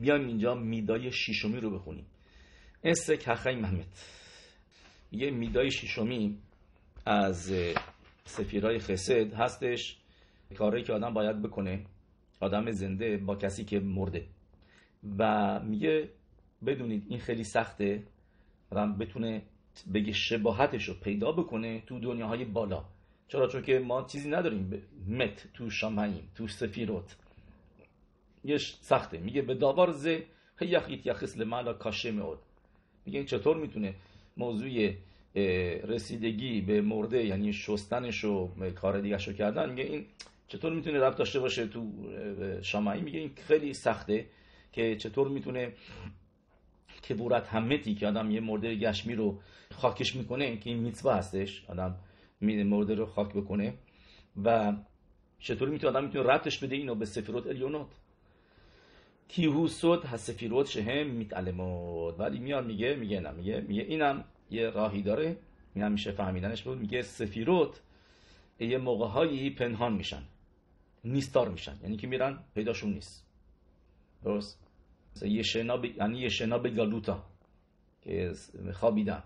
بیایم اینجا میدای شیشمی رو بخونیم اس کخی محمد یه میدای شیشمی از سفیرای خسد هستش کاری که آدم باید بکنه آدم زنده با کسی که مرده و میگه بدونید این خیلی سخته آدم بتونه بگه شباهتش رو پیدا بکنه تو دنیاهای بالا چرا چون که ما چیزی نداریم مت تو شامعیم تو سفیروت یه سخته میگه به داوار ز هیخیت یخس لمالا کاشه میاد میگه چطور میتونه موضوع رسیدگی به مرده یعنی شستنش و کار دیگه شو کردن میگه این چطور میتونه ربط داشته باشه تو شمعی میگه این خیلی سخته که چطور میتونه که کبورت همتی که آدم یه مرده گشمی رو خاکش میکنه که این میتوه هستش آدم مرده رو خاک بکنه و چطور میتونه آدم میتونه ردش بده اینو به سفرات الیونات کیهو سود סוד شهم שהם ولی میار میگه میگه نه میگه میگه اینم یه راهی داره اینم میشه فهمیدنش بود میگه سفیروت یه موقع هایی پنهان میشن نیستار میشن یعنی که میرن پیداشون نیست درست مثلا یه شنا یعنی یه شنا به گالوتا که خوابیدن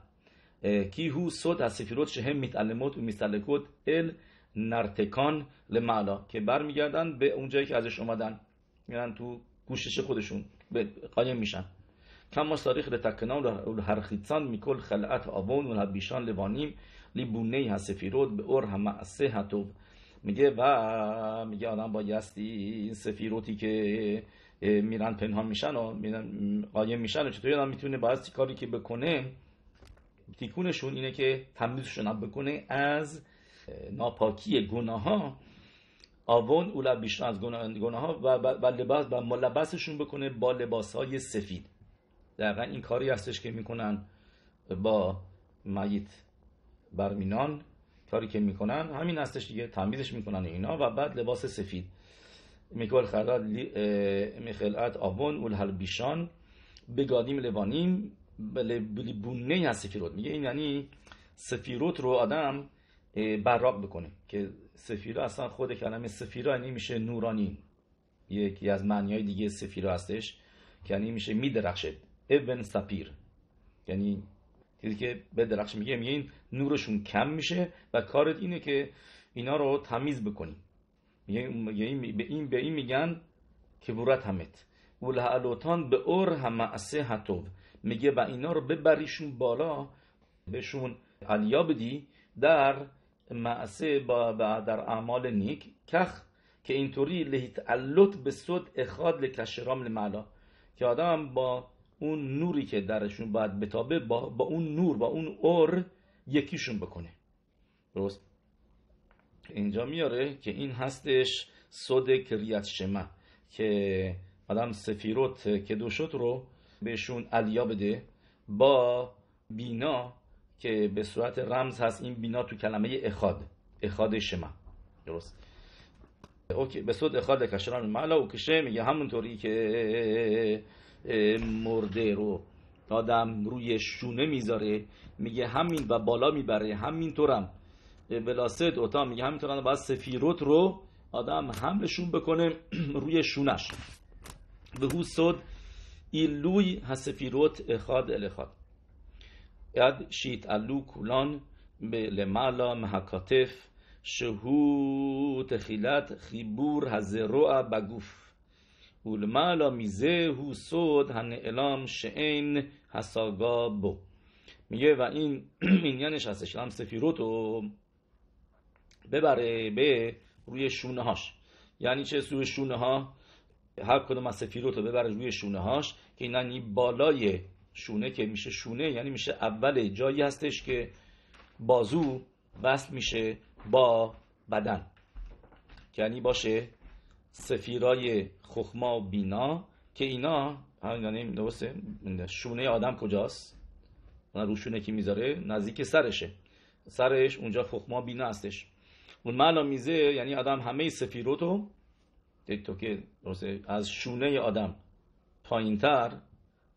کی هو سود از سفیروت شهم میتعلموت و میستلکوت ال نرتکان لمالا که برمیگردن به اون جایی که ازش اومدن میرن تو کوشش خودشون به قایم میشن کما ساریخ هر هرخیצן مکل خلعت آبون و هبیشان لوانیم لیبونه هسفیرود به اور هم هتوب میگه و میگه آدم با بایستی سفیروتی که میرن پنهان میشن و میرن قایم میشن و چطوری آدم میتونه باید کاری که بکنه تیکونشون اینه که تمیزشون بکنه از ناپاکی گناه ها آون اولا بیشتر از گناه ها و, و لباس و ملبسشون بکنه با لباس های سفید دقیقا این کاری هستش که میکنن با مایت برمینان کاری که میکنن همین هستش دیگه تمیزش میکنن اینا و بعد لباس سفید میکل خرد مخلعت آون اول بیشان بگادیم لبانیم بله، بلی بونه یا سفیروت میگه این یعنی سفیروت رو آدم براب بکنه که سفیرا اصلا خود کلمه سفیرا یعنی میشه نورانی یکی از های دیگه سفیرا هستش که یعنی میشه میدرخشه ابن سپیر یعنی چیزی که به درخش میگه میگه این نورشون کم میشه و کارت اینه که اینا رو تمیز بکنی میگه این به این به این میگن که بورت همت اولهالوتان به اور هم حتوب میگه و اینا رو ببریشون بالا بهشون علیا بدی در معصه با, در اعمال نیک کخ که اینطوری علت به صد اخاد لکشرام لمعلا که آدم با اون نوری که درشون باید بتابه با, با اون نور با اون اور یکیشون بکنه درست اینجا میاره که این هستش صد کریت شما که آدم سفیروت که رو بهشون علیا بده با بینا که به صورت رمز هست این بینا تو کلمه اخاد اخاد شما درست اوکی به صورت اخاد کشران مالا و کشه میگه همونطوری که مرده رو آدم روی شونه میذاره میگه همین و بالا میبره همینطورم بلاسد اوتا میگه هم باید سفیروت رو آدم حملشون بکنه روی شونش به هو صد ایلوی هسفیروت اخاد الخاد یاد شیء تعلق لون لمالا ما כתף שהוא تخيلات خبور الزروء بغوف ولما له ميزه هو صوت النعلام شئن حسبا بو میگه و این اینیونش هستش هم سفیروت و ببره به روی شونه هاش یعنی چه سویش شونه ها هر کدوم از سفیروتو ببره روی شونه هاش که اینا بالای شونه که میشه شونه یعنی میشه اول جایی هستش که بازو وصل میشه با بدن یعنی باشه سفیرای خخما و بینا که اینا همین یعنی درسته شونه آدم کجاست اون رو شونه که میذاره نزدیک سرشه سرش اونجا خخما بینا هستش اون معنا میزه یعنی آدم همه سفیروتو تو که از شونه آدم پایینتر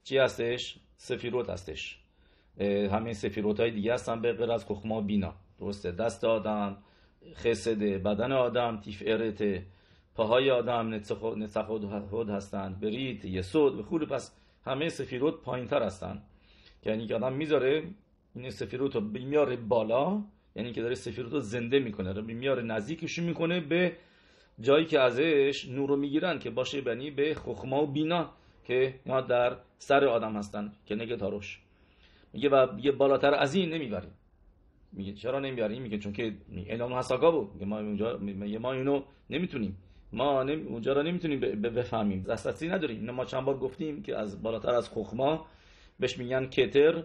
چی هستش سفیروت هستش همین سفیروت های دیگه هستن به غیر از خخما بینا درسته دست آدم خسده بدن آدم تیف ارته پاهای آدم نتخود هود هستن بریت یسود به خود پس همه سفیروت پایین تر هستن یعنی که آدم میذاره این سفیروت رو میاره بالا یعنی که داره سفیروت رو زنده میکنه رو میاره نزدیکش میکنه به جایی که ازش نور رو میگیرن که باشه بنی یعنی به خخما و بینا که ما در سر آدم هستن که نگه تاروش میگه و یه بالاتر از این نمیبریم میگه چرا نمیبریم میگه چون که اعلام حساکا بود میگه ما اونجا میگه ما اینو نمیتونیم ما اونجا را نمیتونیم ب... بفهمیم دسترسی نداریم اینو ما چند بار گفتیم که از بالاتر از خخما بهش میگن کتر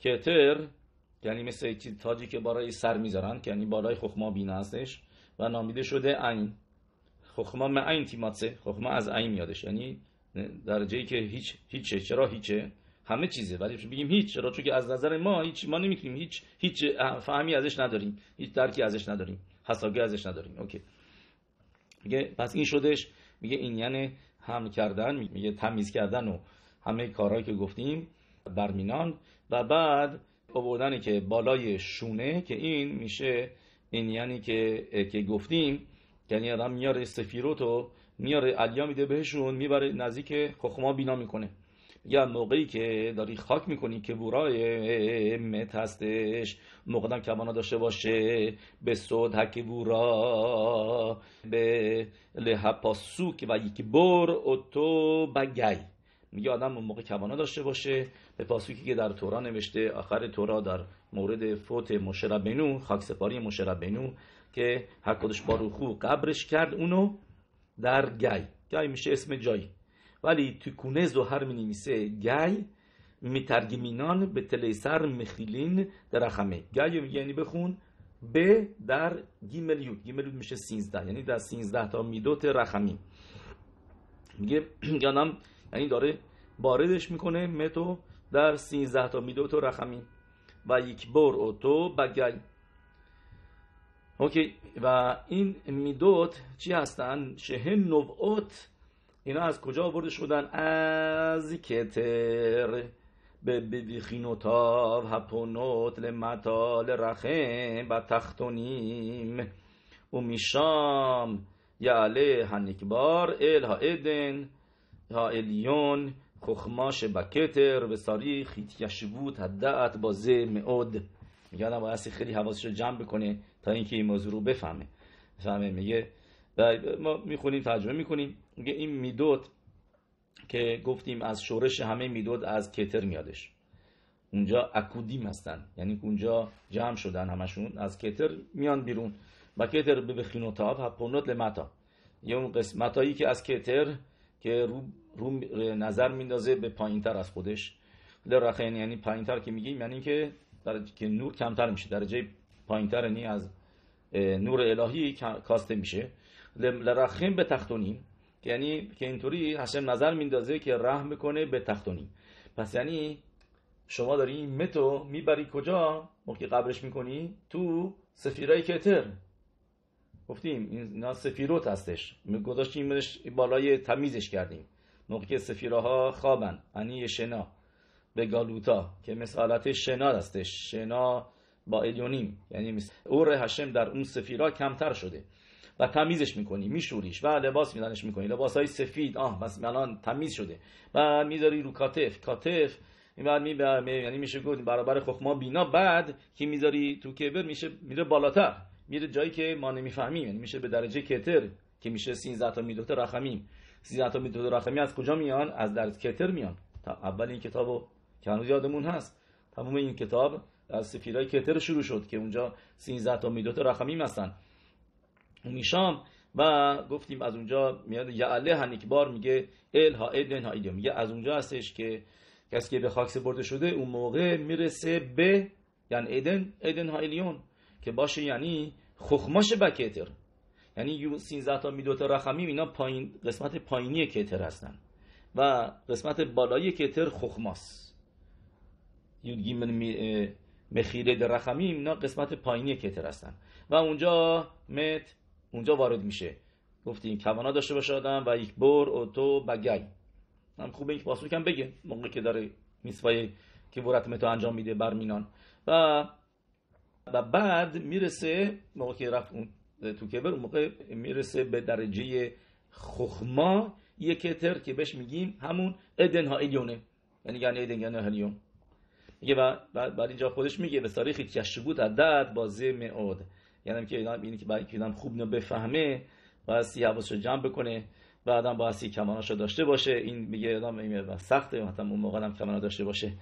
کتر یعنی مثل تاجی که برای سر میذارن که یعنی بالای خخما بینه هستش و نامیده شده عین خخما معین تیماتسه خخما از عین میادش یعنی درجه ای که هیچ هیچه چرا هیچه همه چیزه ولی بگیم هیچ چرا چون که از نظر ما هیچ ما نمیتونیم هیچ هیچ فهمی ازش نداریم هیچ درکی ازش نداریم حسابی ازش نداریم اوکی میگه پس این شدش میگه این یعنی هم کردن میگه تمیز کردن و همه کارهایی که گفتیم برمینان و بعد آوردن که بالای شونه که این میشه این یعنی که که گفتیم یعنی آدم میاره سفیروتو میاره علیا میده بهشون میبره نزدیک خخما بینا میکنه یا موقعی که داری خاک میکنی که بورای مت هستش مقدم کبانا داشته باشه به صد حک بورا به لحپا سوک و یک بر اتو بگی میگه آدم موقع کبانا داشته باشه به پاسوکی که در تورا نوشته آخر تورا در مورد فوت بنو خاک سپاری بنو که هر کدش باروخو قبرش کرد اونو در گی گی میشه اسم جایی ولی تو کونز و می گی مترجمینان به تلیسر مخیلین رخمه گی یعنی بخون به در گیمل یود گیمل یود میشه سینزده یعنی در سینزده تا میدوت رخمی میگه یانم یعنی داره باردش میکنه متو در سینزده تا میدوت رخمی و یک بار اوتو بگی اوکی و این میدوت چی هستن شهن نوعات اینا از کجا آورده شدن از کتر به بیخینوتاو هپونوت لمتال رخم و تختونیم و میشام یعله هنکبار ال ها ادن ها الیون خخماش بکتر به ساریخ بود هدعت با زه معود میگادم باید خیلی حواسش رو جمع بکنه تا اینکه این موضوع رو بفهمه فهمه میگه ما میخونیم ترجمه میکنیم میگه این میدود که گفتیم از شورش همه میدود از کتر میادش اونجا اکودیم هستن یعنی اونجا جمع شدن همشون از کتر میان بیرون و کتر به بخینوتاب هپونوت لمتا یه اون قسمتایی که از کتر که رو, نظر میندازه به پایین تر از خودش لرخین یعنی پایین تر که میگیم یعنی که که نور کمتر میشه درجه تر نی یعنی از نور الهی کاسته میشه لرخیم به تختونیم یعنی که اینطوری هشم نظر میندازه که رحم کنه به تختونیم پس یعنی شما داری این متو میبری کجا موقعی قبرش میکنی تو سفیرای کتر گفتیم اینا سفیروت هستش گذاشتیم بالای تمیزش کردیم موقعی که سفیراها خوابن یعنی شنا به گالوتا که مثالت شنا هستش شنا با الیونیم یعنی اور هشم در اون سفیرا کمتر شده و تمیزش میکنی میشوریش و لباس میدنش میکنی لباس های سفید آه بس الان تمیز شده و میذاری رو کاتف کاتف بعد می یعنی میشه گفت برابر خخما بینا بعد که میذاری تو کبر میشه میره بالاتر میره جایی که ما نمیفهمیم یعنی میشه به درجه کتر که میشه 13 تا میدوت رخمیم 13 تا میدوت رقمی از کجا میان از در کتر میان تا اول این کتابو که هنوز یادمون هست تمام این کتاب از سفیرای کتر شروع شد که اونجا 13 تا میدوت رقمیم هستن میشام و گفتیم از اونجا میاد یعله هنیک بار میگه ال ها ابن ها ایدیو میگه از اونجا هستش که کسی که به خاک برده شده اون موقع میرسه به یعنی ایدن ایدن ها الیون که باشه یعنی خخماش کتر یعنی 13 تا دوتا رخمیم اینا پایین قسمت پایینی کتر هستن و قسمت بالایی کتر خخماس یود گیمن می مخیره درخمی اینا قسمت پایینی کتر هستن و اونجا مت اونجا وارد میشه گفتیم کوانا داشته باشه آدم و یک بر اوتو بگی هم خوبه یک پاسوک هم بگه موقعی که داره میسوای که برات متو انجام میده بر و و بعد میرسه موقعی که رفت اون تو کبر موقع میرسه به درجه خخما یک کتر که بهش میگیم همون ادن ها ایونه یعنی یعنی ادن یعنی میگه و بعد اینجا خودش میگه به تاریخ بود عدد بازی میاد یعنی که اینا اینی که برای اینکه خوب اینو بفهمه و سی حواسش جمع بکنه بعدم با سی کماناشو داشته باشه این میگه آدم سخته مثلا اون موقع هم کمانا داشته باشه